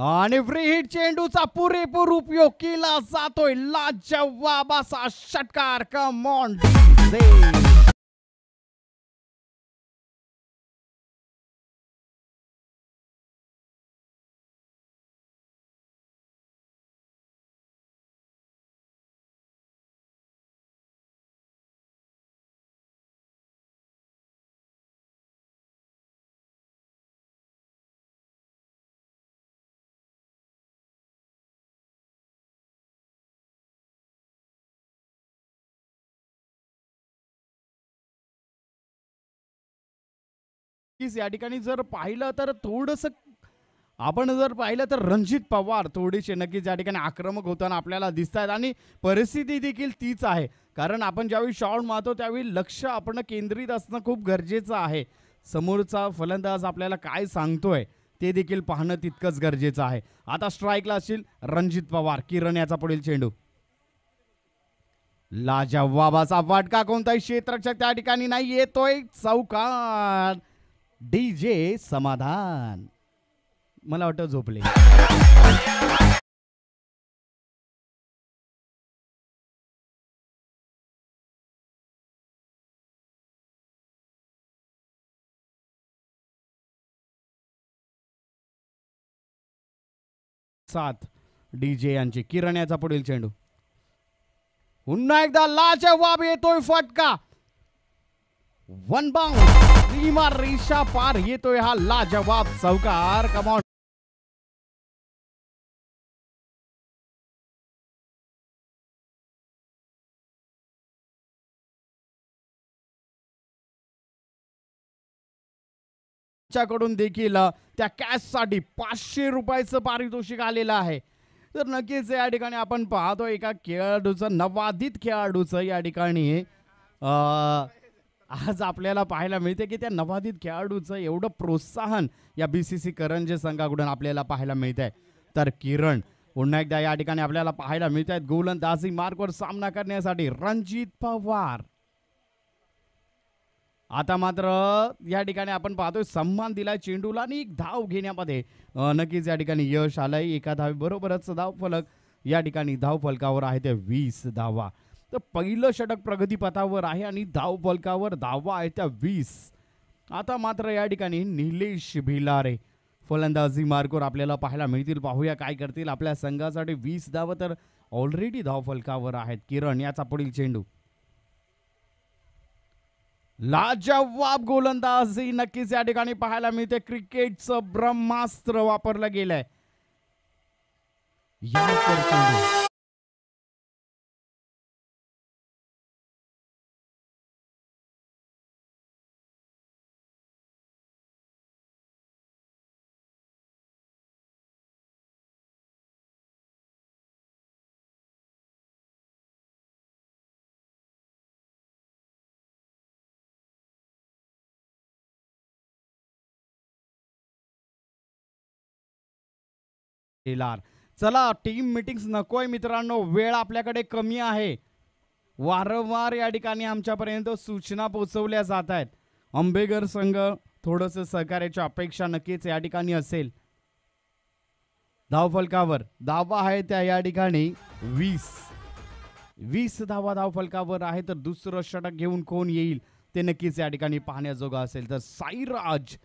आणि free hit चेंडूचा पुरेपूर उपयोग केला जातोय लाजवाब असा षटकार कमॉन नक्कीच या ठिकाणी जर पाहिलं तर थोडस आपण जर पाहिलं तर रणजित पवार थोडेसे नक्कीच या ठिकाणी आक्रमक होताना आपल्याला दिसतात आणि परिस्थिती देखील तीच आहे कारण आपण ज्यावेळी शॉट मारतो त्यावेळी लक्ष आपण केंद्रित असणं खूप गरजेचं आहे समोरचा फलंदाज आपल्याला काय सांगतोय ते देखील पाहणं तितकंच गरजेचं आहे आता स्ट्राईकला असतील रणजित पवार किरण याचा पुढील चेंडू लाजवाबाचा फाटका कोणताही क्षेत्रक्षक त्या ठिकाणी नाही येतोय चौकार डीजे समाधान मला वाटतं झोपले सात डी जे यांचे किरण याचा पुढील चेंडू पुन्हा एकदा लाच वाब येतोय फटका वन बाउंड रिशा पार येतोय हा लाजवाब सौकार कमॉन कडून देखील त्या साठी पाचशे रुपयाचं पारितोषिक आलेलं आहे तर नक्कीच या ठिकाणी आपण पाहतो एका खेळाडूचं नवादित खेळाडूचं या ठिकाणी आज आपल्याला पाहायला मिळते की त्या नवादित खेळाडूचं एवढं प्रोत्साहन या बी सी सी करंजे संघाकडून आपल्याला पाहायला मिळत आहे तर किरण पुन्हा एकदा या ठिकाणी आपल्याला पाहायला मिळत आहेत गोलंदाजी मार्गवर सामना करण्यासाठी रणजित पवार आता मात्र या ठिकाणी आपण पाहतोय सन्मान दिलाय चेंडूला आणि एक धाव घेण्यामध्ये नक्कीच या ठिकाणी यश आलंय एका धावे बरोबरच फलक या ठिकाणी धाव फलकावर आहे ते वीस धावा तर पहिलं षटक प्रगतीपथावर आहे आणि फलकावर धावा आहे त्या वीस आता मात्र या ठिकाणी निलेश भिलारे फलंदाजी मार्गवर आपल्याला पाहायला मिळतील पाहूया काय करतील आपल्या संघासाठी वीस धावं तर ऑलरेडी फलकावर आहेत किरण याचा पुढील चेंडू लाजवाब गोलंदाजी नक्कीच या ठिकाणी पाहायला मिळते क्रिकेटचं ब्रह्मास्त्र वापरलं गेलंय चला टीम मिटिंग्स नकोय मित्रांनो वेळ आपल्याकडे कमी आहे वारंवार या ठिकाणी आमच्यापर्यंत सूचना पोचवल्या जात आहेत आंबेगर संघ थोडस सहकार्याची अपेक्षा नक्कीच या ठिकाणी असेल धावफलकावर दावा आहे त्या या ठिकाणी वीस वीस धावा धावफलकावर आहे तर दुसरं षटक घेऊन कोण येईल ते नक्कीच या ठिकाणी पाहण्याजोगा असेल तर साईराज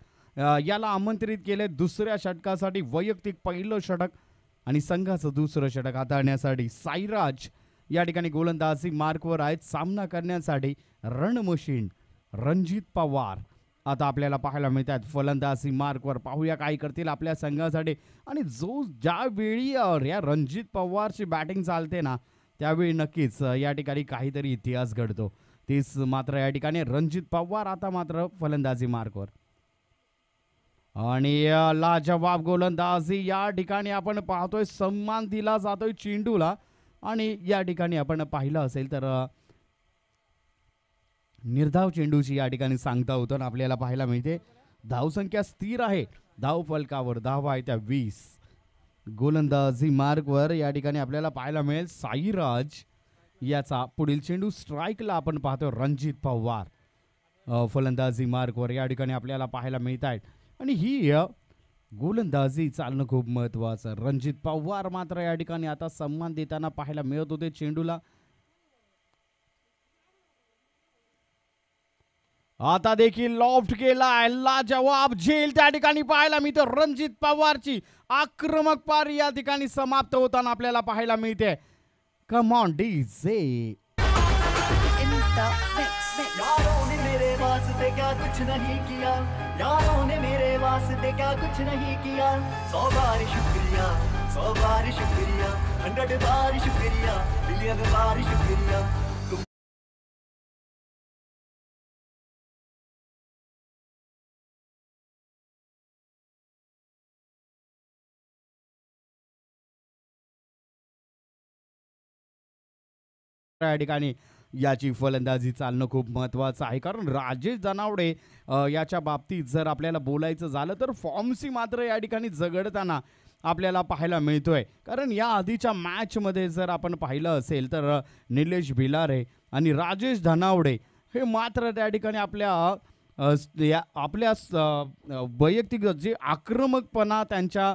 याला आमंत्रित केले दुसऱ्या षटकासाठी वैयक्तिक पहिलं षटक आणि संघाचं दुसरं षटक हाताळण्यासाठी साईराज या ठिकाणी गोलंदाजी मार्कवर आहेत सामना करण्यासाठी रणमशीन रणजित पवार आता आपल्याला पाहायला मिळतात फलंदाजी मार्कवर पाहूया काय करतील आपल्या संघासाठी आणि जो ज्यावेळी या रणजित पवारची बॅटिंग चालते ना त्यावेळी नक्कीच या ठिकाणी काहीतरी इतिहास घडतो तीच मात्र या ठिकाणी रणजित पवार आता मात्र फलंदाजी मार्कवर आणि लाजवाब गोलंदाजी या ठिकाणी आपण पाहतोय सन्मान दिला जातोय चेंडूला आणि या ठिकाणी आपण पाहिलं असेल तर निर्धाव चेंडूची या ठिकाणी सांगता होतो आपल्याला पाहायला मिळते धावसंख्या स्थिर आहे धाव फलकावर धावा आहे त्या वीस गोलंदाजी मार्गवर या ठिकाणी आपल्याला पाहायला मिळेल साईराज याचा पुढील चेंडू स्ट्राईकला आपण पाहतोय रणजित पवार फलंदाजी मार्गवर या ठिकाणी आपल्याला पाहायला मिळत आहेत आणि ही गोलंदाजी चालणं खूप महत्वाचं रणजित पवार मात्र या ठिकाणी आता सन्मान देताना पाहायला मिळत होते चेंडूला आता देखील लॉफ्ट केलाय जवाब झेल त्या ठिकाणी पाहायला मिळतो रणजित पवारची आक्रमक पारी या ठिकाणी समाप्त होताना आपल्याला पाहायला मिळते कमॉन डी जे वास्ते क्या कुछ नहीं किया यारों ने मेरे वास्ते क्या कुछ नहीं किया सौ बार शुक्रिया सौ बार शुक्रिया हंड्रेड बार शुक्रिया बिलियन बार शुक्रिया आईडी का नहीं याची फलंदाजी चालणं खूप महत्त्वाचं आहे कारण राजेश जनावडे याच्या बाबतीत जर आपल्याला बोलायचं झालं तर फॉर्मसी मात्र या ठिकाणी झगडताना आपल्याला पाहायला मिळतोय कारण या आधीच्या मॅचमध्ये जर आपण पाहिलं असेल तर निलेश भिलारे आणि राजेश धनावडे हे मात्र त्या ठिकाणी आपल्या या आपल्या वैयक्तिक जे आक्रमकपणा त्यांच्या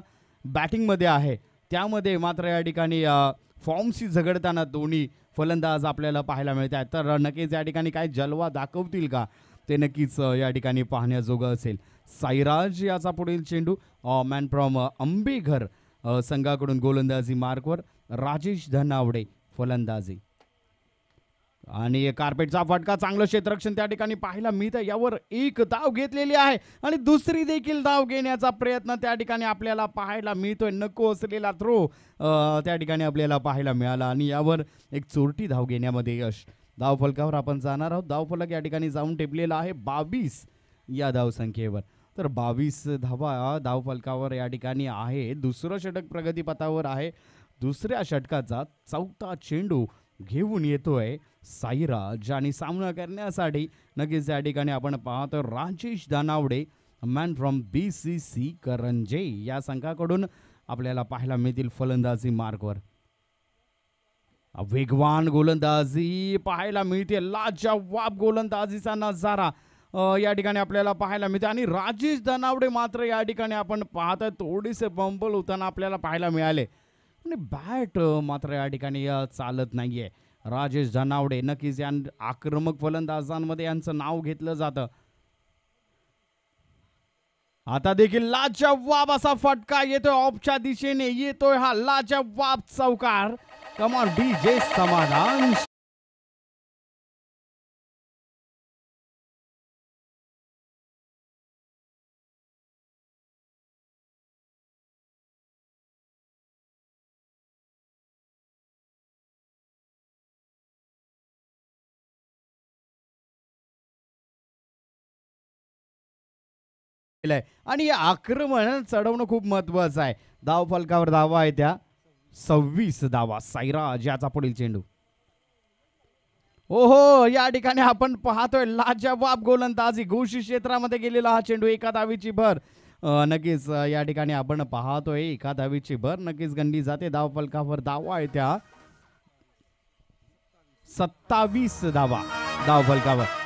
बॅटिंगमध्ये आहे त्यामध्ये मात्र या ठिकाणी फॉर्मशी झगडताना दोन्ही फलंदाज आपल्याला पाहायला मिळत आहेत तर नक्कीच या ठिकाणी काय जलवा दाखवतील का ते नक्कीच या ठिकाणी पाहण्याजोगं असेल साईराज याचा पुढील चेंडू मॅन फ्रॉम अंबेघर संघाकडून गोलंदाजी मार्कवर राजेश धनावडे फलंदाजी आणि कार्पेटचा फटका चांगलं क्षेत्ररक्षण त्या ठिकाणी पाहायला आहे यावर एक धाव घेतलेली आहे आणि दुसरी देखील धाव घेण्याचा प्रयत्न त्या ठिकाणी आपल्याला पाहायला मिळतोय नको असलेला थ्रो त्या ठिकाणी आपल्याला पाहायला मिळाला आणि यावर एक चोरटी धाव घेण्यामध्ये यश फलकावर आपण जाणार आहोत फलक या ठिकाणी जाऊन टेपलेला आहे बावीस या धावसंख्येवर तर बावीस धावा धावफलकावर या ठिकाणी आहे दुसरं षटक प्रगतीपथावर आहे दुसऱ्या षटकाचा चौथा चेंडू घेऊन येतोय साईराज आणि सामना करण्यासाठी नक्कीच या ठिकाणी आपण पाहतो Rajesh Danawade man from B C C Karanje या संघाकडून आपल्याला पाहायला मिळतील फलंदाजी मार्गवर वेगवान गोलंदाजी पाहायला मिळते लाजवाब गोलंदाजीचा नजारा या ठिकाणी आपल्याला पाहायला मिळते आणि राजेश दनावडे मात्र या ठिकाणी आपण पाहतोय थोडेसे बंबल होताना आपल्याला पाहायला मिळाले आणि बॅट मात्र या ठिकाणी चालत नाही आहे राजेश जनावडे नक्कीच या आक्रमक फलंदाजांमध्ये यांचं नाव घेतलं जात आता देखील वाब असा फटका येतोय ऑफच्या दिशेने येतोय हा वाप चौकार कमॉन डी जे समाधान आणि आक्रमण चढवणं खूप महत्वाचं आहे धाव फलकावर धावा आहे त्या सव्वीस धावा साईराज याचा पुढील चेंडू ओहो या ठिकाणी आपण पाहतोय लाजवाब गोलंदाजी घोषी क्षेत्रामध्ये गेलेला हा चेंडू एका धावीची भर नक्कीच या ठिकाणी आपण पाहतोय एका धावीची भर नक्कीच गंडी जाते धाव फलकावर धावा आहे त्या सत्तावीस धावा धाव फलकावर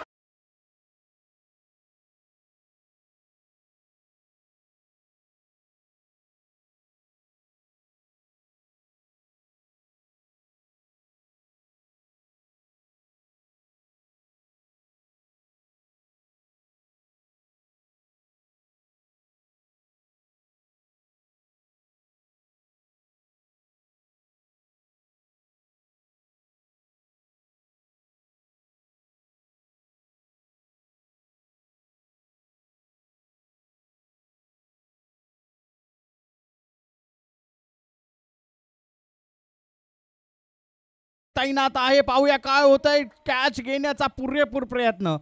तैनात आहे पाहूया काय होत आहे कॅच घेण्याचा पुरेपूर प्रयत्न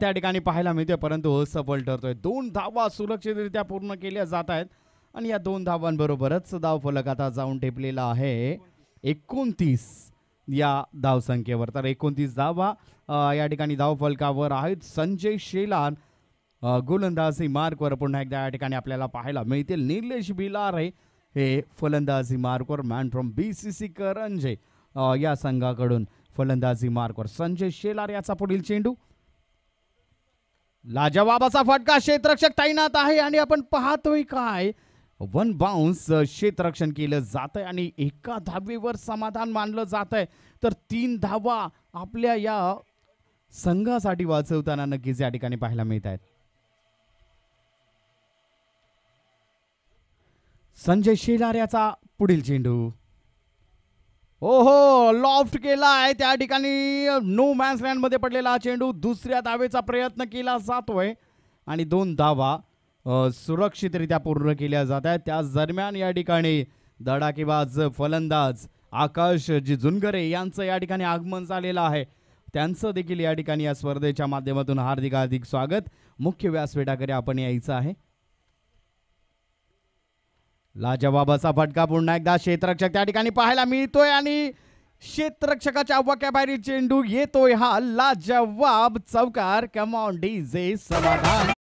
त्या ठिकाणी पाहायला मिळते परंतु असफल हो, ठरतोय दोन धावा सुरक्षितरित्या पूर्ण केल्या जात आहेत आणि या दोन धावांबरोबरच फलक आता जाऊन ठेपलेला आहे एकोणतीस या धावसंख्येवर तर एकोणतीस धावा या ठिकाणी फलकावर आहेत संजय शेलार गोलंदाजी मार्कवर पुन्हा एकदा या ठिकाणी आपल्याला पाहायला मिळतील निलेश बिलारे हे फलंदाजी मार्कवर man from B C C Karanje या संघाकडून फलंदाजी मार्कवर संजय शेलार याचा पुढील चेंडू लाजवाबाचा फटका क्षेत्ररक्षक तैनात आहे आणि आपण पाहतोय काय वन बाउन्स क्षेत्ररक्षण केलं जात आहे आणि एका धावेवर समाधान मानलं जात आहे तर तीन धावा आपल्या या संघासाठी वाचवताना नक्कीच या ठिकाणी पाहायला मिळत आहेत संजय शेलार याचा पुढील चेंडू ओहो लॉफ्ट केला आहे त्या ठिकाणी नो मॅन्स लँडमध्ये पडलेला चेंडू दुसऱ्या दावेचा प्रयत्न केला जातोय आणि दोन धावा सुरक्षितरित्या पूर्ण केल्या जात आहेत त्याच दरम्यान या ठिकाणी धडाकेबाज फलंदाज आकाश जी झुनगरे यांचं या ठिकाणी आगमन झालेलं आहे त्यांचं देखील या ठिकाणी या स्पर्धेच्या माध्यमातून हार्दिक हार्दिक स्वागत मुख्य व्यासपीठाकडे आपण यायचं आहे लाजवाब असा फटका पुन्हा एकदा क्षेत्ररक्षक त्या ठिकाणी पाहायला मिळतोय आणि क्षेत्ररक्षकाच्या बाहेर चेंडू येतोय हा लाजवाब चौकार कमॉन जे समाधान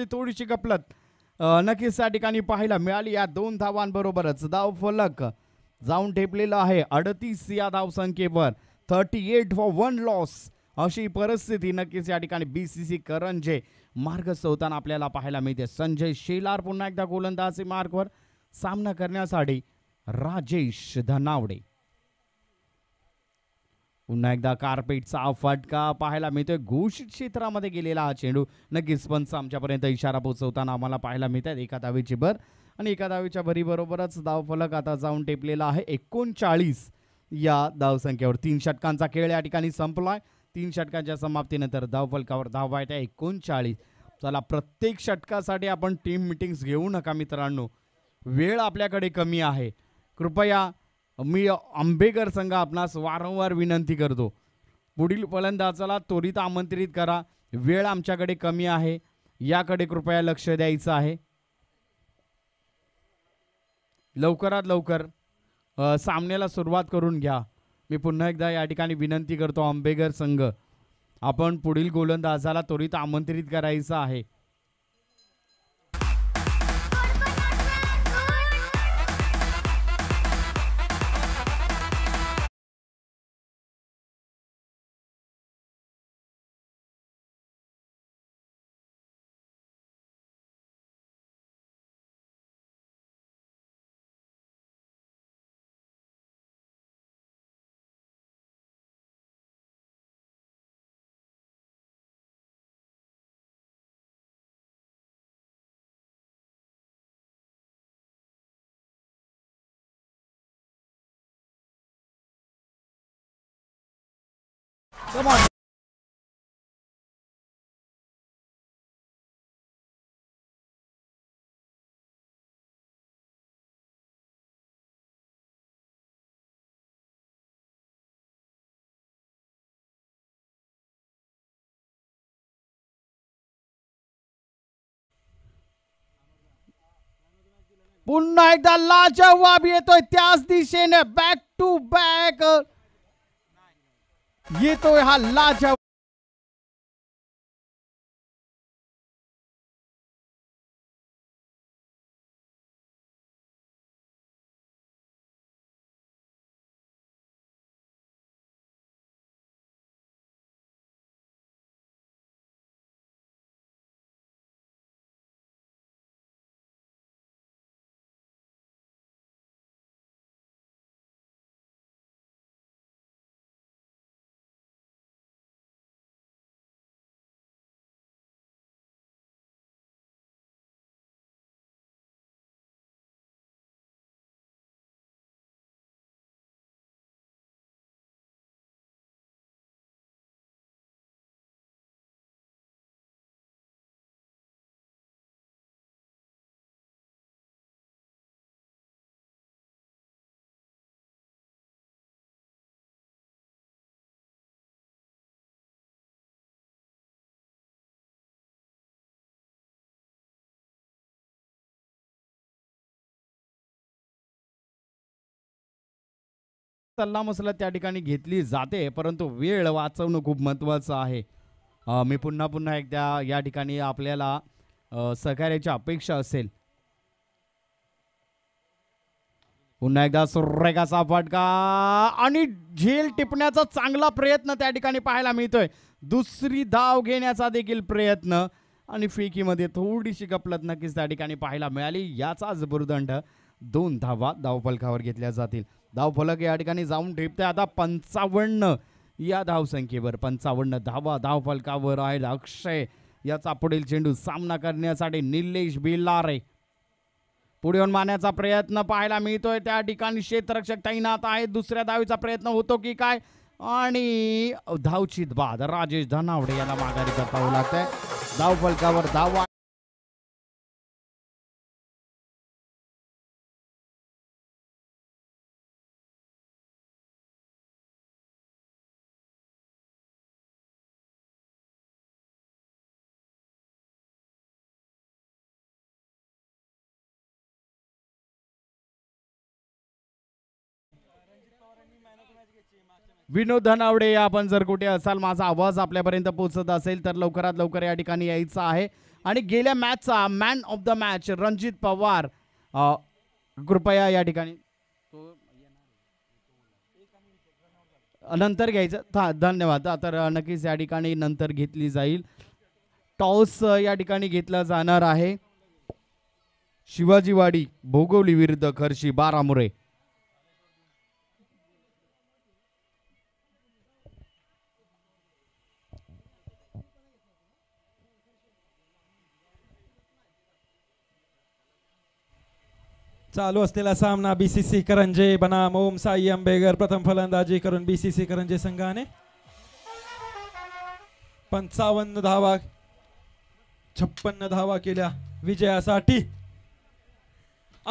ती थोडीशी गपलत नक्कीच त्या ठिकाणी पाहायला मिळाली या दोन धावांबरोबरच धाव फलक जाऊन ठेपलेला आहे अडतीस या धावसंख्येवर thirty eight for one loss अशी परिस्थिती नक्कीच या ठिकाणी बी सी सी करंजे मार्ग होताना आपल्याला पाहायला मिळते संजय शेलार पुन्हा एकदा गोलंदाजी मार्गवर सामना करण्यासाठी राजेश धनावडे पुन्हा एकदा कार्पेटचा फटका पाहायला मिळतोय घोषित क्षेत्रामध्ये गेलेला हा चेंडू नक्कीच पंच आमच्यापर्यंत इशारा पोचवताना आम्हाला पाहायला मिळतात एका दावीची भर आणि एका दावीच्या भरीबरोबरच फलक आता जाऊन टेपलेला आहे एकोणचाळीस या धावसंख्येवर तीन षटकांचा खेळ या ठिकाणी संपला आहे तीन षटकांच्या समाप्तीनंतर धावफलकावर धाव आहे त्या एकोणचाळीस चला प्रत्येक षटकासाठी आपण टीम मिटिंग्स घेऊ नका मित्रांनो वेळ आपल्याकडे कमी आहे कृपया मी आंबेकर संघ आपणास वारंवार विनंती करतो पुढील फलंदाजाला त्वरित आमंत्रित करा वेळ आमच्याकडे कमी आहे याकडे कृपया लक्ष द्यायचं आहे लवकरात लवकर सामन्याला सुरुवात करून घ्या मी पुन्हा एकदा या ठिकाणी विनंती करतो आंबेकर संघ आपण पुढील गोलंदाजाला त्वरित आमंत्रित करायचं आहे Come on. पुन्हा एकदा लाजवाब येतोय त्याच दिशेने बॅक टू बॅक ये तो यहाँ लाजवाब मसला त्या ठिकाणी घेतली जाते परंतु वेळ वाचवणं खूप महत्त्वाचं आहे मी पुन्हा पुन्हा एकदा या ठिकाणी आपल्याला सहकार्याची अपेक्षा असेल पुन्हा एकदा सुरेखाचा फटका आणि झेल टिपण्याचा चांगला प्रयत्न त्या ठिकाणी पाहायला मिळतोय दुसरी धाव घेण्याचा देखील प्रयत्न आणि फेकीमध्ये थोडीशी गपलत नक्कीच त्या ठिकाणी पाहायला मिळाली याचाच भुर्दंड दोन धावा धावपलकावर घेतल्या जातील फलक या ठिकाणी जाऊन ठेपते आता पंचावन्न या धावसंख्येवर पंचावन्न धावा धाव फलकावर आहे अक्षय याचा पुढील चेंडू सामना करण्यासाठी निलेश बिल्लारे पुढे येऊन मारण्याचा प्रयत्न पाहायला मिळतोय त्या ठिकाणी क्षेत्ररक्षक तैनात आहे दुसऱ्या धावीचा प्रयत्न होतो की काय आणि धावचित बाद राजेश धनावडे याला माघारी करता लागतंय धाव फलकावर धावा विनोद धनावडे आपण जर कुठे असाल माझा आवाज आपल्यापर्यंत पोहोचत असेल तर लवकरात लवकर या ठिकाणी यायचं आहे आणि गेल्या मॅचचा man of the match Ranjit Pawar कृपया या ठिकाणी नंतर घ्यायचं हा धन्यवाद तर नक्कीच या ठिकाणी नंतर घेतली जाईल टॉस या ठिकाणी घेतला जाणार आहे शिवाजीवाडी भोगवली विरुद्ध खर्शी बारामुरे चालू असलेला सामना बी सी सी करंजे बनाम ओम साई आंबेगर प्रथम फलंदाजी करून बी सी सी करंजे संघाने पंचावन्न धावा छप्पन्न धावा केल्या विजयासाठी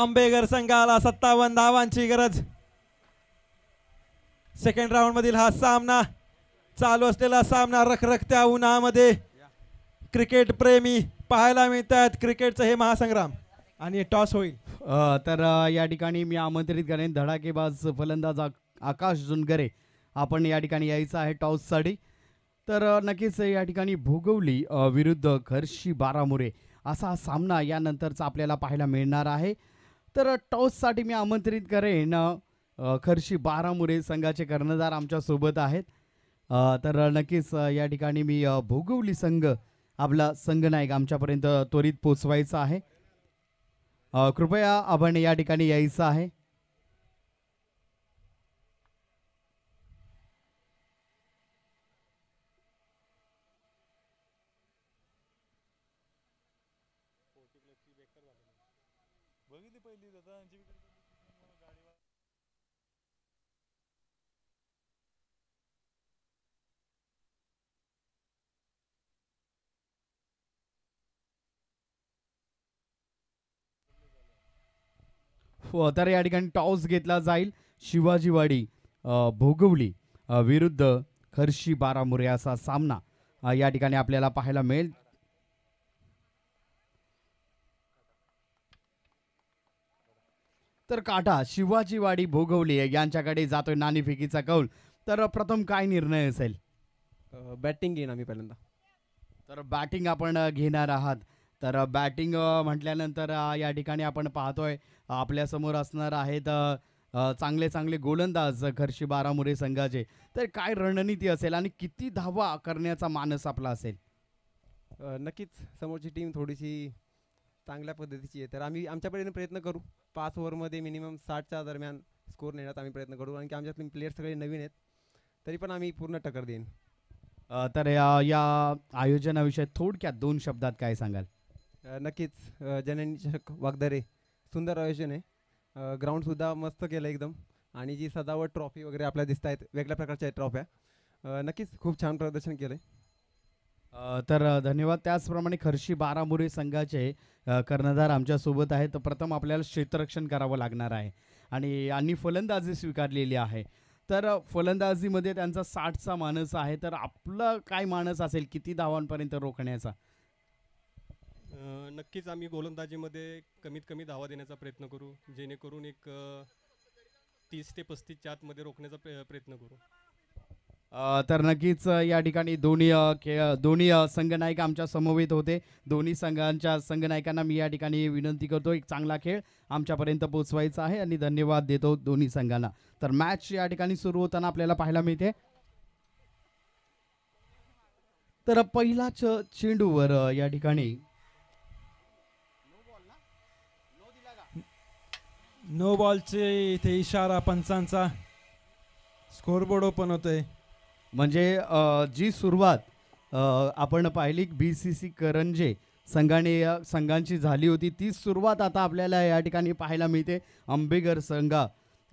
आंबेगर संघाला सत्तावन्न धावांची गरज सेकंड राऊंड मधील हा सामना चालू असलेला सामना रखरखत्या उन्हामध्ये क्रिकेट प्रेमी पाहायला मिळत आहेत क्रिकेटचं हे महासंग्राम आणि टॉस होईल तर या ठिकाणी मी आमंत्रित करेन धडाकेबाज फलंदाज आकाश जुनगरे आपण या ठिकाणी यायचं आहे टॉससाठी तर नक्कीच या ठिकाणी भोगवली विरुद्ध घरशी बारामुरे असा सामना यानंतरचा आपल्याला पाहायला मिळणार आहे तर टॉससाठी मी आमंत्रित करेन खर्शी बारामुरे संघाचे कर्णधार आमच्यासोबत आहेत तर नक्कीच या ठिकाणी मी भोगवली संघ आपला संघनायक आमच्यापर्यंत त्वरित पोचवायचा आहे कृपया आपण या ठिकाणी यायचं आहे तर या ठिकाणी टॉस घेतला जाईल शिवाजीवाडी भोगवली विरुद्ध खर्शी बारामुरे असा सामना या ठिकाणी आपल्याला पाहायला मिळेल तर काटा शिवाजीवाडी भोगवली यांच्याकडे जातोय नाणेफेकीचा कौल तर प्रथम काय निर्णय असेल बॅटिंग घेईन आम्ही पहिल्यांदा तर बॅटिंग आपण घेणार आहात तर बॅटिंग म्हटल्यानंतर या ठिकाणी आपण पाहतोय आपल्यासमोर असणार आहेत चांगले चांगले गोलंदाज घरशी बारामुरे संघाचे तर काय रणनीती असेल आणि किती धावा करण्याचा मानस आपला असेल नक्कीच समोरची टीम थोडीशी चांगल्या पद्धतीची आहे तर आम्ही आमच्यापर्यंत प्रयत्न करू पाच ओव्हरमध्ये मिनिमम साठच्या दरम्यान स्कोर नेण्याचा आम्ही प्रयत्न करू कारण की आमच्यातून प्लेयर सगळे नवीन आहेत तरी पण आम्ही पूर्ण टक्कर देईन तर या, या आयोजनाविषयी थोडक्यात दोन शब्दात काय सांगाल नक्कीच जननीचक वागदारे सुंदर आयोजन आहे ग्राउंडसुद्धा मस्त केलं एकदम आणि जी सजावट ट्रॉफी वगैरे आपल्याला दिसत आहेत वेगळ्या प्रकारच्या ट्रॉफ्या नक्कीच खूप छान प्रदर्शन केलं तर धन्यवाद त्याचप्रमाणे खर्शी बारामुरी संघाचे कर्णधार आमच्यासोबत आहे तर प्रथम आपल्याला क्षेत्ररक्षण करावं लागणार आहे आणि आणि फलंदाजी स्वीकारलेली आहे तर फलंदाजीमध्ये त्यांचा साठचा मानस आहे तर आपलं काय मानस असेल किती धावांपर्यंत रोखण्याचा नक्कीच आम्ही गोलंदाजीमध्ये कमीत कमी धावा देण्याचा प्रयत्न करू जेणेकरून एक तीस ते पस्तीसच्या आतमध्ये रोखण्याचा प्रयत्न करू तर नक्कीच या ठिकाणी दोन्ही खेळ दोन्ही संघनायक आमच्या समवेत होते दोन्ही संघांच्या संघनायकांना मी या ठिकाणी विनंती करतो एक चांगला खेळ आमच्यापर्यंत पोचवायचा आहे आणि धन्यवाद देतो दोन्ही संघांना तर मॅच या ठिकाणी सुरू होताना आपल्याला पाहायला मिळते तर पहिला च- चेंडूवर या ठिकाणी नो बॉलचे इथे इशारा पंचांचा स्कोरबोर्ड ओपन होतोय म्हणजे जी सुरुवात आपण पाहिली बी सी सी करंजे संघाने या संघांची झाली होती तीच सुरुवात आता आपल्याला या ठिकाणी पाहायला मिळते अंबेगर संघा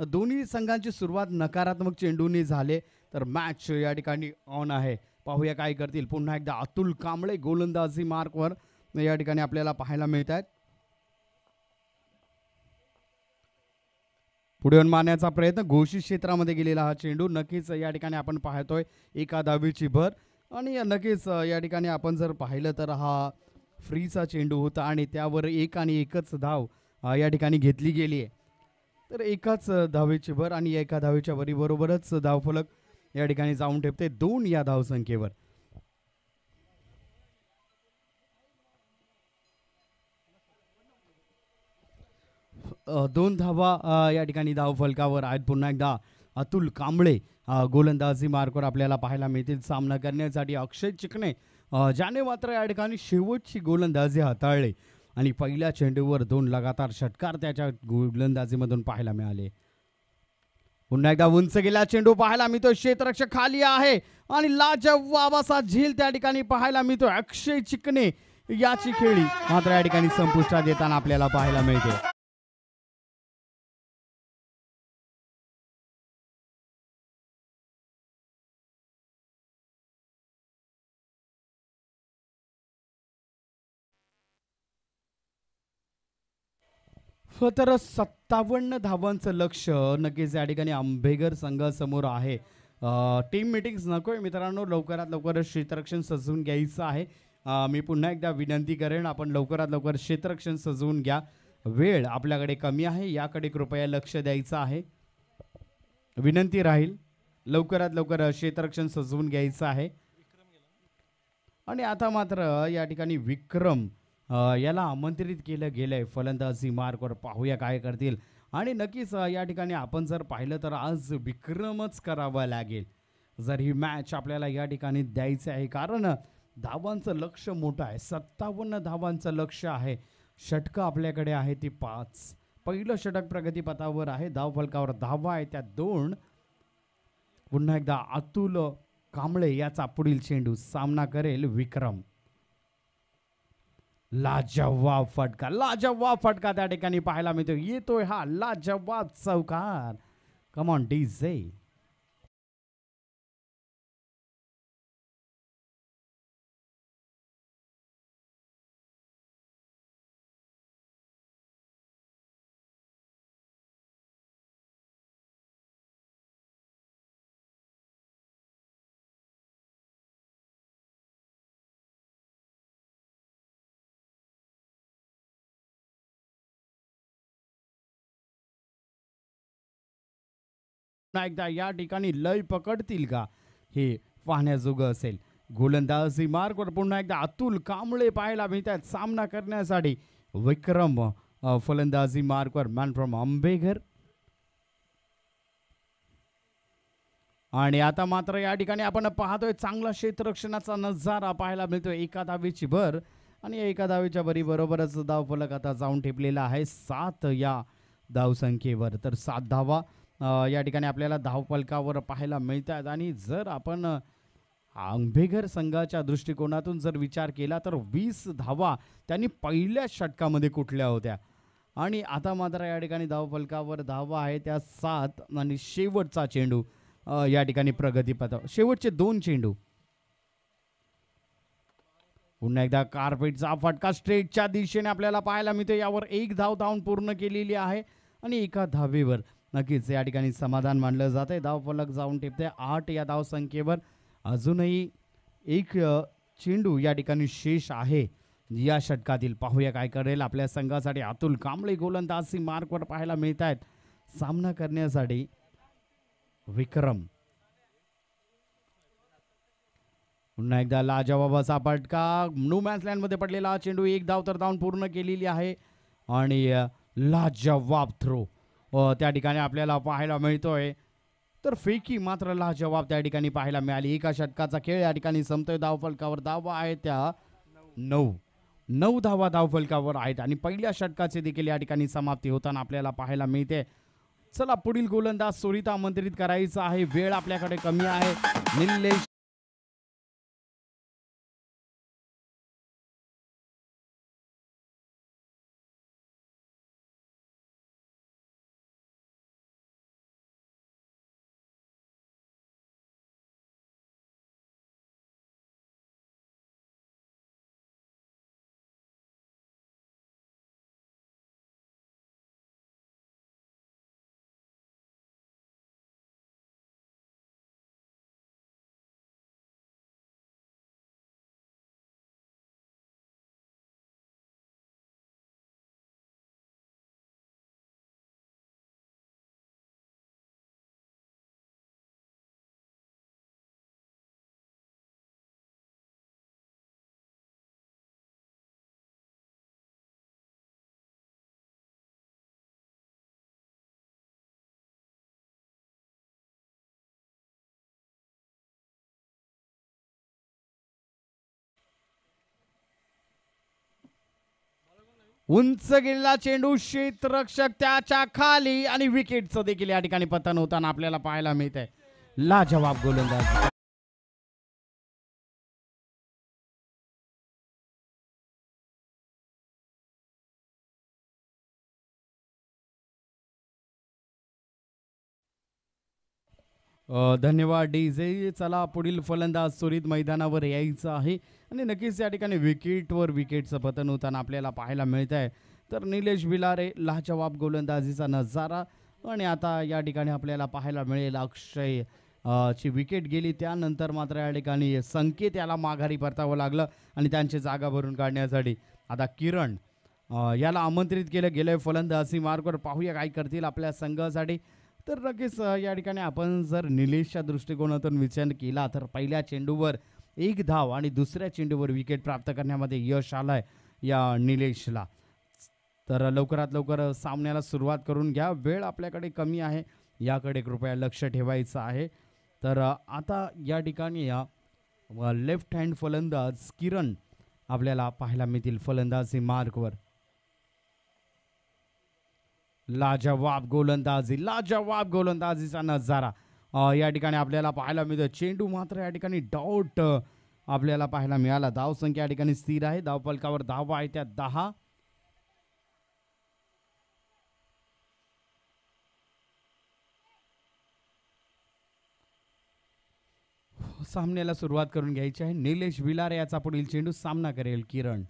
दोन्ही संघांची सुरुवात नकारात्मक चेंडूंनी झाले तर मॅच या ठिकाणी ऑन आहे पाहूया काय करतील पुन्हा एकदा अतुल कांबळे गोलंदाजी मार्कवर या ठिकाणी आपल्याला पाहायला मिळत आहेत येऊन मारण्याचा प्रयत्न घोषित क्षेत्रामध्ये गेलेला हा चेंडू नक्कीच या ठिकाणी आपण पाहतोय एका दहावीची भर आणि नक्कीच या ठिकाणी आपण जर पाहिलं तर हा फ्रीचा चेंडू होता आणि त्यावर एक आणि एकच धाव या ठिकाणी घेतली गेली आहे तर एकाच धावेची भर आणि एका धावेच्या वरीबरोबरच धावफलक या ठिकाणी जाऊन ठेवते दोन या धावसंख्येवर दोन धावा या ठिकाणी धाव फलकावर आहेत पुन्हा एकदा अतुल कांबळे गोलंदाजी मार्कवर आपल्याला पाहायला मिळतील सामना करण्यासाठी अक्षय चिकणे ज्याने मात्र या ठिकाणी शेवटची गोलंदाजी हाताळले आणि पहिल्या चेंडूवर दोन लगातार षटकार त्याच्या गोलंदाजीमधून पाहायला मिळाले पुन्हा एकदा उंच गेला चेंडू पाहायला मिळतो क्षेत्ररक्षक खाली आहे आणि लाजवाबाचा झील त्या ठिकाणी पाहायला मिळतोय अक्षय चिकणे याची खेळी मात्र या ठिकाणी संपुष्टात येताना आपल्याला पाहायला मिळते हो तर सत्तावन्न धावांचं लक्ष नक्कीच या ठिकाणी आंबेगर संघासमोर आहे टीम मिटिंग्स नको आहे मित्रांनो लवकरात लवकर क्षेत्ररक्षण सजवून घ्यायचं आहे मी पुन्हा एकदा विनंती करेन आपण लवकरात लवकर क्षेत्ररक्षण सजवून घ्या वेळ आपल्याकडे कमी आहे याकडे कृपया लक्ष द्यायचं आहे विनंती राहील लवकरात लवकर क्षेत्ररक्षण सजवून घ्यायचं आहे आणि आता मात्र या ठिकाणी विक्रम याला आमंत्रित केलं गेलं आहे फलंदाजी मार्गवर पाहूया काय करतील आणि नक्कीच या ठिकाणी आपण जर पाहिलं तर आज विक्रमच करावा लागेल जर ही मॅच आपल्याला या ठिकाणी द्यायची आहे कारण धावांचं लक्ष मोठं आहे सत्तावन्न धावांचं लक्ष आहे षटकं आपल्याकडे आहे ती पाच पहिलं षटक प्रगतीपथावर आहे फलकावर धावा आहे त्या दोन पुन्हा एकदा अतुल कांबळे याचा पुढील चेंडू सामना करेल विक्रम लाजवाब फटका लाजवाब फटका त्या ठिकाणी पाहायला मिळतो येतोय हा लाजवाब चौकार कमॉन डी जे पुन्हा एकदा या ठिकाणी लय पकडतील का हे पाहण्याजोगं असेल गोलंदाजी मार्गवर पुन्हा एकदा अतुल कांबळे पाहायला मिळतात सामना करण्यासाठी विक्रम फलंदाजी मार्गवर मॅन फ्रॉम आंबेघर आणि आता मात्र या ठिकाणी आपण पाहतोय चांगला क्षेत्ररक्षणाचा नजारा पाहायला मिळतोय एका दावीची भर आणि एका बरोबरच बरोबरच फलक आता जाऊन ठेपलेला आहे सात या धावसंख्येवर तर सात धावा या ठिकाणी आपल्याला धावपलकावर पाहायला मिळतात आणि जर आपण आंबेघर संघाच्या दृष्टिकोनातून जर विचार केला तर वीस धावा त्यांनी पहिल्या षटकामध्ये कुठल्या होत्या आणि आता मात्र या ठिकाणी धावफलकावर धावा आहे त्या सात आणि शेवटचा चेंडू या ठिकाणी प्रगतीपथा शेवटचे दोन चेंडू पुन्हा एकदा कार्पेटचा फटका स्ट्रेटच्या दिशेने आपल्याला पाहायला मिळतो यावर एक धाव धावून पूर्ण केलेली आहे आणि एका धावेवर नक्कीच या ठिकाणी समाधान मानलं जात आहे फलक जाऊन टिपते आठ या संख्येवर अजूनही एक चेंडू या ठिकाणी शेष आहे या षटकातील पाहूया काय करेल आपल्या संघासाठी अतुल कांबळे गोलंदाजी मार्कवर पाहायला मिळत आहेत सामना करण्यासाठी विक्रम पुन्हा एकदा लाजाबाबाचा फटका न्यू मध्ये पडलेला चेंडू एक धाव तर धावून पूर्ण केलेली आहे आणि लाजवाब थ्रो त्या ठिकाणी आपल्याला पाहायला मिळतोय तर फेकी मात्र लाजवाब त्या ठिकाणी पाहायला मिळाली एका षटकाचा खेळ या ठिकाणी संपतोय धावफलकावर धावा आहे त्या नऊ नऊ धावा धावफलकावर आहेत आणि पहिल्या षटकाचे देखील या ठिकाणी समाप्ती होताना आपल्याला पाहायला मिळते चला पुढील गोलंदाज सोरिता आमंत्रित करायचा आहे वेळ आपल्याकडे कमी आहे निलेश उंच गेलेला चेंडू क्षेत्ररक्षक त्याच्या खाली आणि विकेटचं देखील या ठिकाणी पतन होताना आपल्याला पाहायला मिळत आहे लाजवाब गोलंदाज धन्यवाद डी जे चला पुढील फलंदाज त्वरित मैदानावर यायचं आहे आणि नक्कीच या ठिकाणी विकेटवर विकेटचं पतन होताना आपल्याला पाहायला मिळत आहे तर निलेश बिलारे लाजवाब गोलंदाजीचा नजारा आणि आता या ठिकाणी आपल्याला पाहायला मिळेल अक्षय ची विकेट गेली त्यानंतर मात्र या ठिकाणी संकेत याला माघारी परतावं लागलं आणि त्यांची जागा भरून काढण्यासाठी आता किरण याला आमंत्रित केलं गेलं फलंदाजी मार्गवर पाहूया काय करतील आपल्या संघासाठी तर नक्कीच या ठिकाणी आपण जर निलेशच्या दृष्टिकोनातून विचार केला तर पहिल्या चेंडूवर एक धाव आणि दुसऱ्या चेंडूवर विकेट प्राप्त करण्यामध्ये यश आलं आहे या निलेशला तर लवकरात लवकर सामन्याला सुरुवात करून घ्या वेळ आपल्याकडे कमी आहे याकडे कृपया लक्ष ठेवायचं आहे तर आता या ठिकाणी लेफ्ट हँड फलंदाज किरण आपल्याला पाहायला मिळतील फलंदाजी मार्कवर लाजवाब गोलंदाजी लाजवाब गोलंदाजीचा नजारा या ठिकाणी आपल्याला पाहायला मिळतो चेंडू मात्र या ठिकाणी डाऊट आपल्याला पाहायला मिळाला संख्या या ठिकाणी स्थिर आहे धावपलकावर धावा आहे त्या दहा सामन्याला सुरुवात करून घ्यायची आहे निलेश विलारे याचा पुढील चेंडू सामना करेल किरण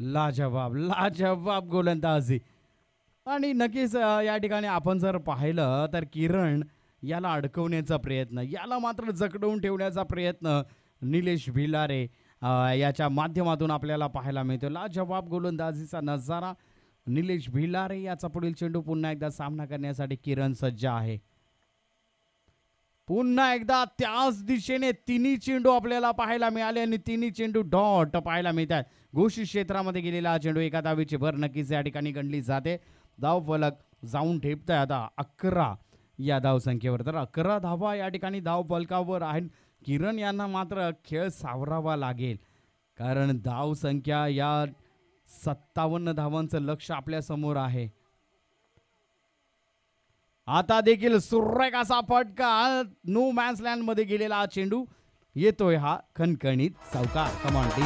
लाजवाब लाजवाब गोलंदाजी आणि नक्कीच या ठिकाणी आपण जर पाहिलं तर किरण याला अडकवण्याचा प्रयत्न याला मात्र जकडवून ठेवण्याचा प्रयत्न निलेश भिलारे याच्या माध्यमातून आपल्याला पाहायला मिळतो लाजवाब गोलंदाजीचा नजारा निलेश भिलारे याचा पुढील चेंडू पुन्हा एकदा सामना करण्यासाठी किरण सज्ज आहे पुन्हा एकदा त्याच दिशेने तिन्ही चेंडू आपल्याला पाहायला मिळाले आणि तिन्ही चेंडू डॉट पाहायला मिळतात घोषित क्षेत्रामध्ये गेलेला चेंडू एका धावीची भर नक्कीच या ठिकाणी गणली जाते धाव फलक जाऊन ठेपतंय आता अकरा या धावसंख्येवर तर अकरा धावा या ठिकाणी धाव फलकावर आहेत किरण यांना मात्र खेळ सावरावा लागेल कारण संख्या या सत्तावन्न धावांचं लक्ष समोर आहे आता देखील सुरेख असा फटका नो लँड मध्ये गेलेला चेंडू येतोय हा खणखणीत चौका कमांड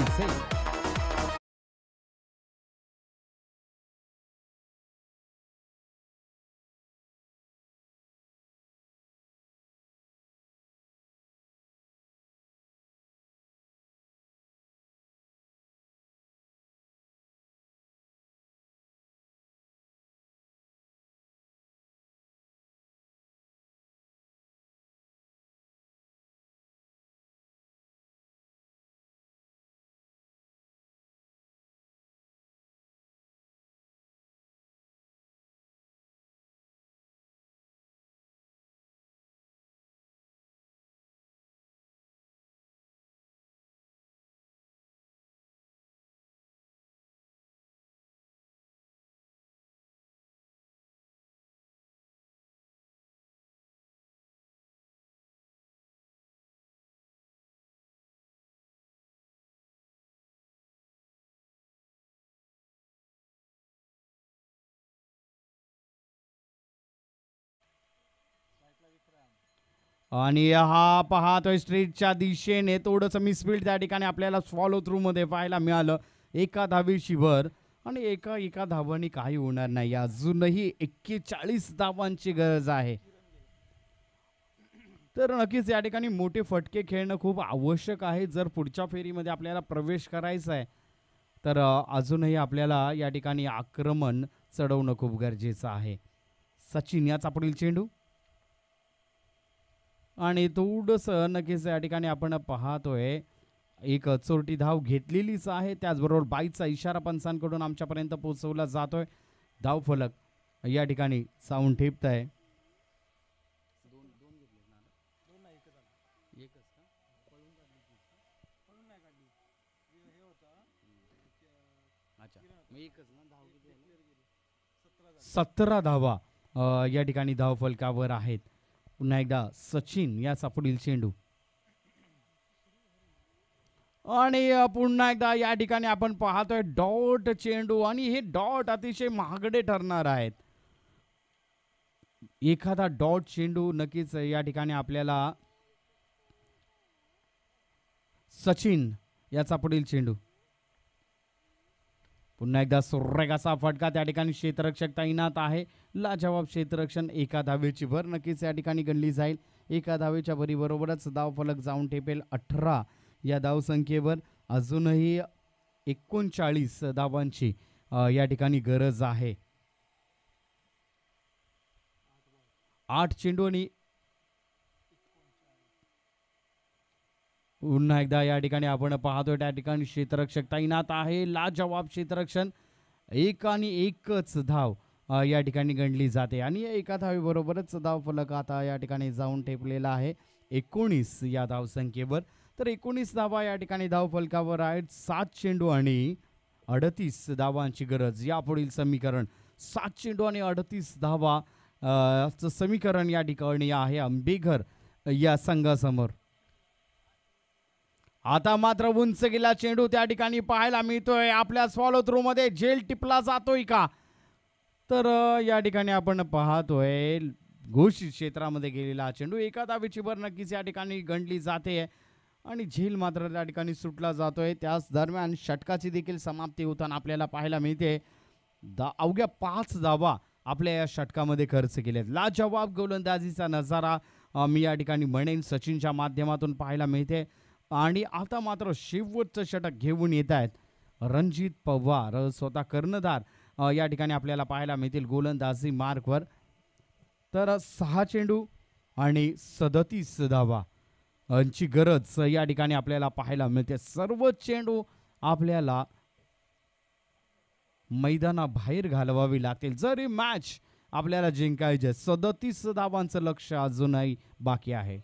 आणि हा पाहतोय स्ट्रीटच्या दिशेने थोडंसं मिसफिल्ड त्या ठिकाणी आपल्याला फॉलो मध्ये पाहायला मिळालं एका धावी भर आणि एका एका धावाने काही होणार नाही अजूनही एक्केचाळीस धावांची गरज आहे तर नक्कीच या ठिकाणी मोठे फटके खेळणं खूप आवश्यक आहे जर पुढच्या फेरीमध्ये आपल्याला प्रवेश करायचा आहे तर अजूनही आपल्याला या ठिकाणी आक्रमण चढवणं खूप गरजेचं आहे सचिन याचा पुढील चेंडू आणि थोडस नक्कीच या ठिकाणी आपण पाहतोय एक चोरटी धाव घेतलेलीच आहे त्याचबरोबर बाईचा इशारा पंचांकडून आमच्यापर्यंत पोचवला जातोय धाव फलक या ठिकाणी साऊंड ठेपत आहे सतरा धावा या ठिकाणी धाव फलकावर आहेत पुन्हा एकदा सचिन याचा पुढील चेंडू आणि पुन्हा एकदा या ठिकाणी आपण पाहतोय डॉट चेंडू आणि हे डॉट अतिशय महागडे ठरणार आहेत एखादा डॉट चेंडू नक्कीच या ठिकाणी आपल्याला सचिन याचा पुढील चेंडू पुन्हा एकदा सुर्रेगासा फटका त्या ठिकाणी क्षेत्ररक्षक तैनात आहे लाजवाब क्षेत्ररक्षण एका धावेची भर नक्कीच या ठिकाणी गणली जाईल एका धावेच्या भरीबरोबरच फलक जाऊन ठेपेल अठरा या धावसंख्येवर अजूनही एकोणचाळीस धावांची या ठिकाणी गरज आहे आठ चेंडू आणि पुन्हा एकदा या ठिकाणी आपण पाहतोय त्या ठिकाणी क्षेत्ररक्षक तैनात आहे लाजवाब क्षेत्ररक्षण एक आणि एकच धाव या ठिकाणी गणली जाते आणि एका एका बरोबरच धाव फलक आता या ठिकाणी जाऊन ठेपलेला आहे एकोणीस या धावसंख्येवर तर एकोणीस धावा या ठिकाणी धाव फलकावर आहेत सात चेंडू आणि अडतीस धावांची गरज यापुढील समीकरण सात चेंडू आणि अडतीस धावा समीकरण या ठिकाणी आहे आंबेघर या संघासमोर आता मात्र उंच गेला चेंडू त्या ठिकाणी पाहायला मिळतोय आपल्या फॉलो थ्रू मध्ये जेल टिपला जातोय का तर या ठिकाणी आपण पाहतोय घोषित क्षेत्रामध्ये गेलेला चेंडू एका भर नक्कीच या ठिकाणी गणली जाते आणि झेल मात्र त्या ठिकाणी सुटला जातोय त्याच दरम्यान षटकाची देखील समाप्ती होताना आपल्याला पाहायला मिळते दा अवघ्या पाच धावा आपल्या या षटकामध्ये खर्च केले आहेत लाजवाब गोलंदाजीचा नजारा मी या ठिकाणी म्हणेन सचिनच्या माध्यमातून पाहायला मिळते आणि आता मात्र शेवटचं षटक घेऊन येत आहेत रणजित पवार स्वतः कर्णधार या ठिकाणी आपल्याला पाहायला मिळतील गोलंदाजी मार्कवर तर सहा चेंडू आणि सदतीस धावा यांची गरज या ठिकाणी आपल्याला पाहायला मिळते सर्व चेंडू आपल्याला मैदानाबाहेर घालवावी लागतील जरी मॅच आपल्याला जिंकायची सदतीस धावांचं लक्ष अजूनही बाकी आहे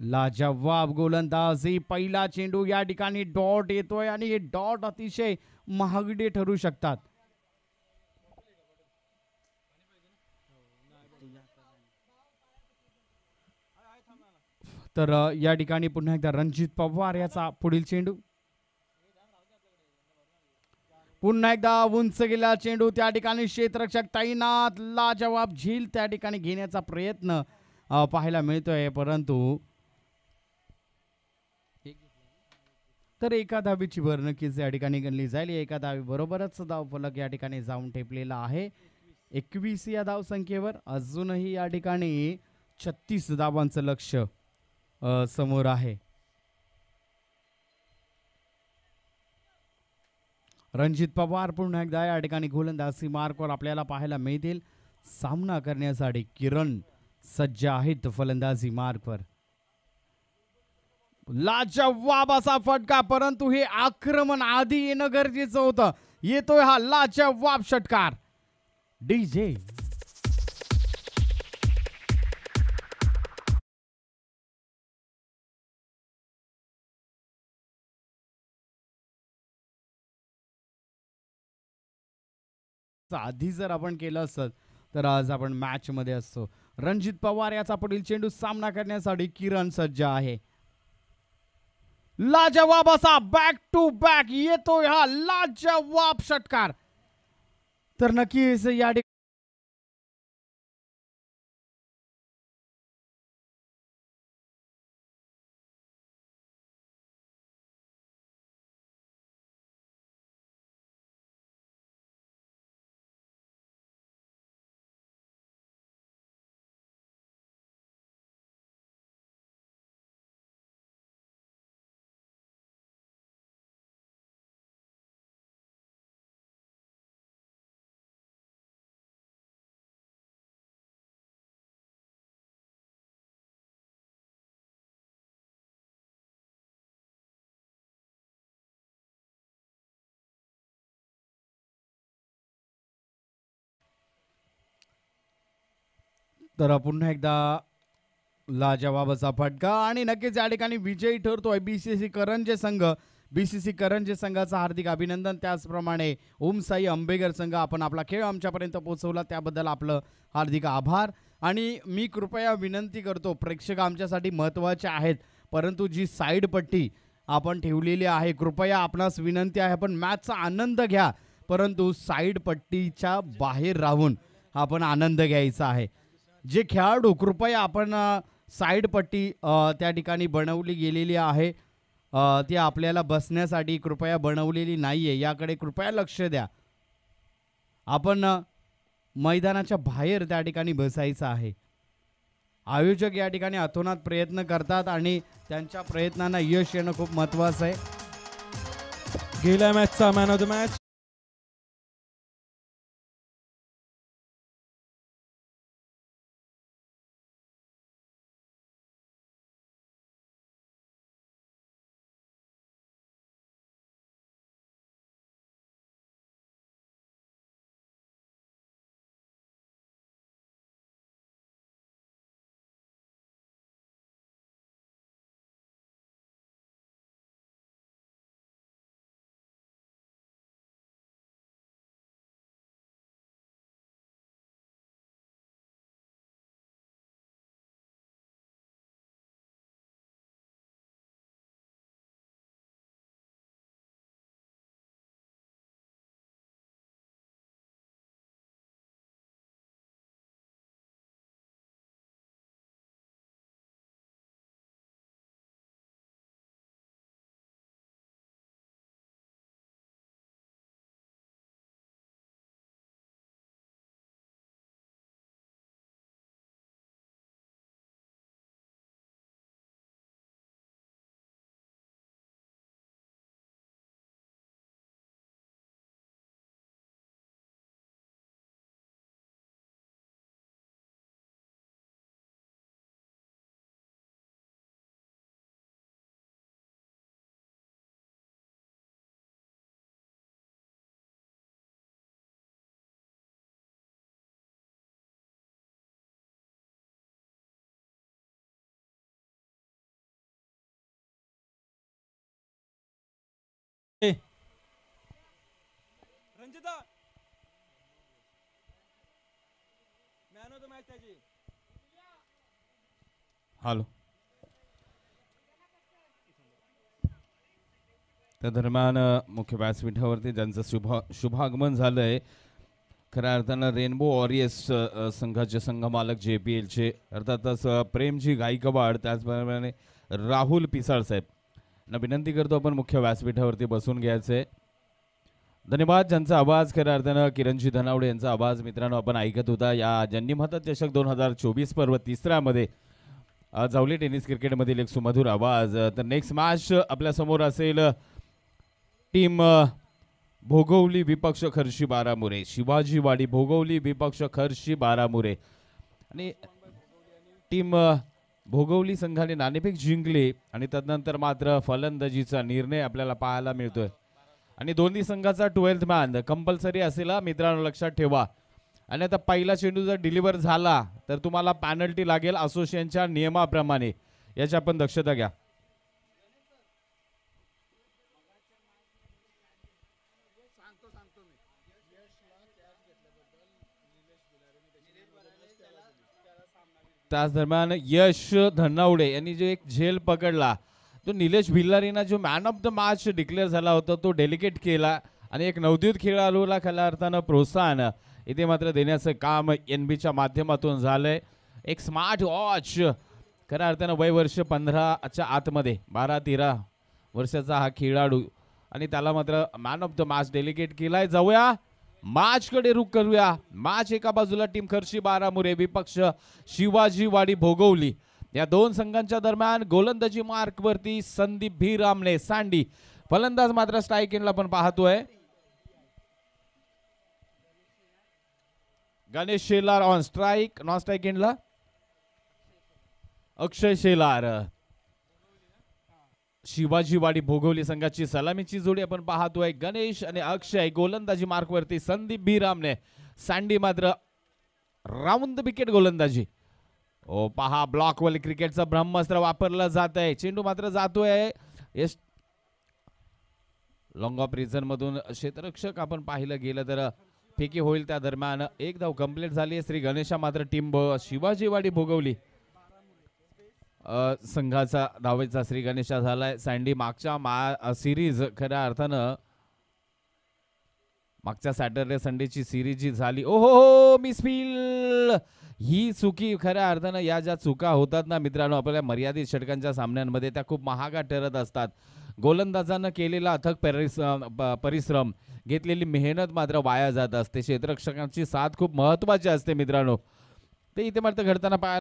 लाजवाब गोलंदाजी पहिला चेंडू या ठिकाणी डॉट येतोय आणि हे डॉट अतिशय महागडे ठरू शकतात तर या ठिकाणी पुन्हा एकदा रणजित पवार याचा पुढील चेंडू पुन्हा एकदा उंच गेला चेंडू त्या ठिकाणी क्षेत्ररक्षक तैनात लाजवाब झील त्या ठिकाणी घेण्याचा प्रयत्न पाहायला मिळतोय परंतु तर एका दावीची वर्णकीच या ठिकाणी गणली जाईल एका धाव फलक या ठिकाणी जाऊन ठेपलेला आहे एकवीस या संख्येवर अजूनही या ठिकाणी छत्तीस धावांचं लक्ष समोर आहे रणजित पवार पुन्हा एकदा या ठिकाणी गोलंदाजी मार्कवर आपल्याला पाहायला मिळतील सामना करण्यासाठी किरण सज्ज आहेत फलंदाजी मार्कवर लाजवाब असा फटका परंतु हे आक्रमण आधी येणं गरजेचं होतं येतोय हा वाब षटकार डीजे आधी जर आपण केलं असत तर आज आपण मॅच मध्ये असतो रणजित पवार याचा पुढील चेंडू सामना करण्यासाठी किरण सज्ज आहे लाजवाब असा बॅक टू बॅक येतो हा लाजवाब षटकार तर नक्कीच या तर पुन्हा एकदा लाजवाबाचा फटका आणि नक्कीच या ठिकाणी विजयी ठरतोय बी सी सी करंजे संघ बी सी सी करंजे संघाचं हार्दिक अभिनंदन त्याचप्रमाणे ओमसाई आंबेगर संघ आपण आपला खेळ आमच्यापर्यंत पोहोचवला त्याबद्दल आपलं हार्दिक आभार आणि मी कृपया विनंती करतो प्रेक्षक आमच्यासाठी महत्त्वाचे आहेत परंतु जी साईड पट्टी आपण ठेवलेली आहे कृपया आपणास विनंती आहे आपण मॅचचा आनंद घ्या परंतु साईड पट्टीच्या बाहेर राहून आपण आनंद घ्यायचा आहे जे खेळाडू कृपया आपण साईडपट्टी त्या ठिकाणी बनवली गेलेली आहे ती आपल्याला बसण्यासाठी कृपया बनवलेली नाही आहे याकडे कृपया लक्ष द्या आपण मैदानाच्या बाहेर त्या ठिकाणी बसायचं आहे आयोजक या ठिकाणी अतोनात प्रयत्न करतात आणि त्यांच्या प्रयत्नांना यश येणं खूप महत्त्वाचं आहे गेल्या मॅचचा मॅन ऑफ द मॅच रंजिता तो मैच है जी हॅलो त्या दरम्यान मुख्य व्यासपीठावरती ज्यांचं शुभा शुभागमन झालंय आहे खऱ्या अर्थानं रेनबो ऑरियस संघाचे मालक जे पी चे अर्थातच प्रेमजी गायकवाड त्याचप्रमाणे राहुल पिसाळ साहेब ना विनंती करतो आपण मुख्य व्यासपीठावरती बसून घ्यायचं धन्यवाद ज्यांचा आवाज खऱ्या अर्थानं किरणजी धनावडे यांचा आवाज मित्रांनो आपण ऐकत होता या ज्यांनी चषक दोन हजार चोवीस पर्व तिसऱ्यामध्ये जावली टेनिस क्रिकेटमधील एक सुमधुर आवाज तर नेक्स्ट मॅच आपल्यासमोर असेल टीम भोगवली विपक्ष खर्शी बारामुरे शिवाजी वाडी भोगवली विपक्ष खर्शी बारामुरे आणि टीम भोगवली संघाने नाणेफेक जिंकली आणि तदनंतर मात्र फलंदाजीचा निर्णय आपल्याला पाहायला मिळतोय आणि दोन्ही संघाचा ट्वेल्थ मॅन कंपल्सरी असेल मित्रांनो लक्षात ठेवा आणि आता पहिला चेंडू जर डिलिव्हर झाला तर तुम्हाला पॅनल्टी लागेल असोसिएशनच्या नियमाप्रमाणे याची आपण दक्षता घ्या त्याच दरम्यान यश धनावडे यांनी जे एक झेल पकडला तो निलेश भिल्लारीना जो man of the match declare झाला होता तो डेलिकेट केला आणि एक नवदित खेळाडूला खऱ्या अर्थानं प्रोत्साहन इथे मात्र देण्याचं काम एन बीच्या माध्यमातून झालंय एक स्मार्ट वॉच खऱ्या अर्थानं वय वर्ष पंधराच्या आतमध्ये बारा तेरा वर्षाचा हा खेळाडू आणि त्याला मात्र मॅन ऑफ द मॅच डेलिकेट केलाय जाऊया मार्चकडे रुख करूया मॅच एका बाजूला टीम खर्शी बारामुरे विपक्ष शिवाजी वाडी भोगवली या दोन संघांच्या दरम्यान गोलंदाजी मार्क वरती संदीप भी सांडी फलंदाज मात्र इनला पण पाहतोय Ganesh Shelar on strike non strike इनला अक्षय शेलार शिवाजी वाडी भोगवली संघाची सलामीची जोडी आपण पाहतोय गणेश आणि अक्षय गोलंदाजी मार्कवरती संदीप भी रामने सांडी मात्र राऊंड विकेट गोलंदाजी ओ पहा ब्लॉकवर क्रिकेटचं ब्रह्मस्त्र वापरलं जात आहे चेंडू मात्र जातोय यश लॉंग ऑफ रिझन मधून क्षेत्ररक्षक आपण पाहिलं गेलं तर फेकी होईल त्या दरम्यान एक धाव कंप्लीट झाली श्री गणेशा मात्र टीम शिवाजीवाडी भोगवली संघाचा धावेचा श्री गणेशा झालाय सँडी मागच्या मा सिरीज खऱ्या अर्थानं मागच्या सॅटरडे संडेची सिरीज जी झाली ओहो मिस हो, हो ही चुकी खऱ्या अर्थानं या ज्या चुका होतात ना मित्रांनो आपल्या मर्यादित षटकांच्या सामन्यांमध्ये त्या खूप महागा ठरत असतात गोलंदाजानं केलेला अथक परिस परिश्रम घेतलेली मेहनत मात्र वाया जात असते क्षेत्रक्षकांची साथ खूप महत्वाची असते मित्रांनो ते इथे मात्र घडताना पाहायला